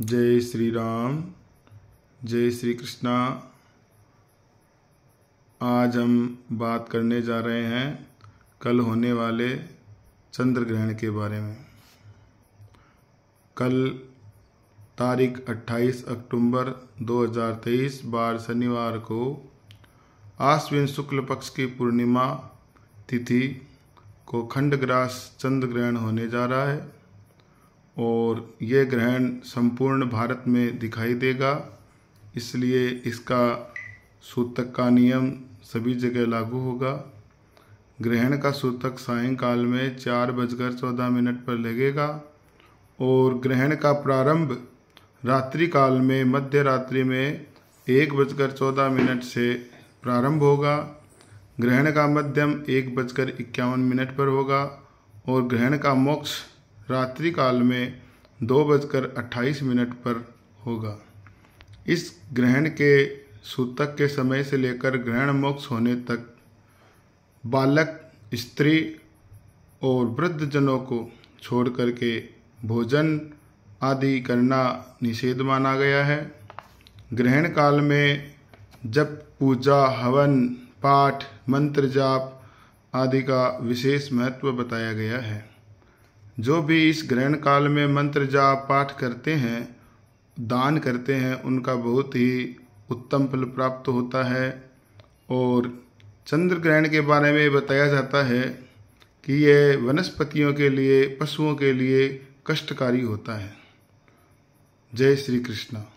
जय श्री राम जय श्री कृष्णा आज हम बात करने जा रहे हैं कल होने वाले चंद्र ग्रहण के बारे में कल तारीख 28 अक्टूबर 2023 बार शनिवार को आश्विन शुक्ल पक्ष की पूर्णिमा तिथि को खंडग्रास चंद्र ग्रहण होने जा रहा है और यह ग्रहण संपूर्ण भारत में दिखाई देगा इसलिए इसका सूतक का नियम सभी जगह लागू होगा ग्रहण का सूतक सायंकाल में चार बजकर चौदह मिनट पर लगेगा और ग्रहण का प्रारंभ रात्रि काल में मध्य रात्रि में एक बजकर चौदह मिनट से प्रारंभ होगा ग्रहण का मध्यम एक बजकर इक्यावन मिनट पर होगा और ग्रहण का मोक्ष रात्रि काल में दो बजकर अट्ठाईस मिनट पर होगा इस ग्रहण के सूतक के समय से लेकर ग्रहण मोक्ष होने तक बालक स्त्री और वृद्धजनों को छोड़ करके भोजन आदि करना निषेध माना गया है ग्रहण काल में जब पूजा हवन पाठ मंत्र जाप आदि का विशेष महत्व बताया गया है जो भी इस ग्रहण काल में मंत्र जाप पाठ करते हैं दान करते हैं उनका बहुत ही उत्तम फल प्राप्त होता है और चंद्र ग्रहण के बारे में बताया जाता है कि यह वनस्पतियों के लिए पशुओं के लिए कष्टकारी होता है जय श्री कृष्णा